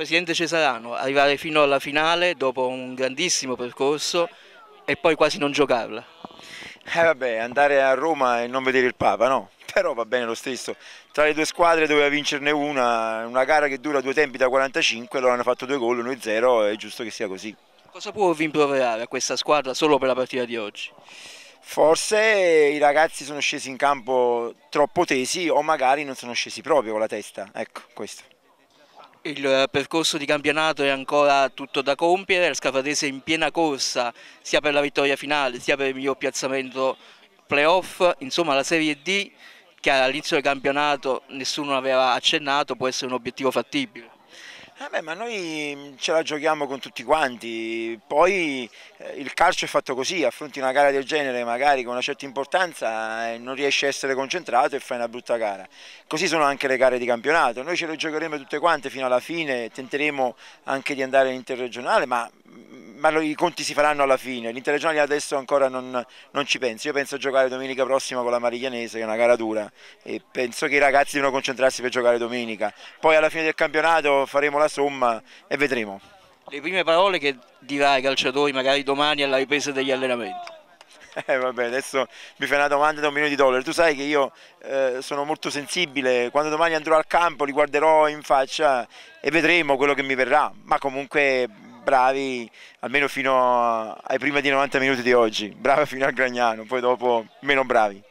Presidente Cesarano, arrivare fino alla finale dopo un grandissimo percorso e poi quasi non giocarla. Eh vabbè, andare a Roma e non vedere il Papa, no? Però va bene lo stesso. Tra le due squadre doveva vincerne una, una gara che dura due tempi da 45, loro hanno fatto due gol, uno e zero, è giusto che sia così. Cosa può rimproverare a questa squadra solo per la partita di oggi? Forse i ragazzi sono scesi in campo troppo tesi o magari non sono scesi proprio con la testa, ecco questo. Il eh, percorso di campionato è ancora tutto da compiere, la Scafatese è in piena corsa sia per la vittoria finale sia per il miglior piazzamento playoff, insomma la Serie D che all'inizio del campionato nessuno aveva accennato può essere un obiettivo fattibile. Eh beh, ma noi mm, ce la giochiamo con tutti quanti, poi eh, il calcio è fatto così, affronti una gara del genere magari con una certa importanza e eh, non riesci a essere concentrato e fai una brutta gara. Così sono anche le gare di campionato, noi ce le giocheremo tutte quante fino alla fine, tenteremo anche di andare in interregionale, ma ma i conti si faranno alla fine, l'interregionale adesso ancora non, non, ci penso, io penso a giocare domenica prossima con la Mariglianese che è una gara dura e penso che i ragazzi devono concentrarsi per giocare domenica, poi alla fine del campionato faremo la somma e vedremo. Le prime parole che dirà ai calciatori magari domani alla ripresa degli allenamenti? Eh, vabbè, adesso mi fai una domanda da un milione di dollari. Tu sai che io eh, sono molto sensibile, quando domani andrò al campo li guarderò in faccia e vedremo quello che mi verrà, ma comunque bravi almeno fino a, ai primi 90 minuti di oggi, bravi fino al Gragnano, poi dopo meno bravi.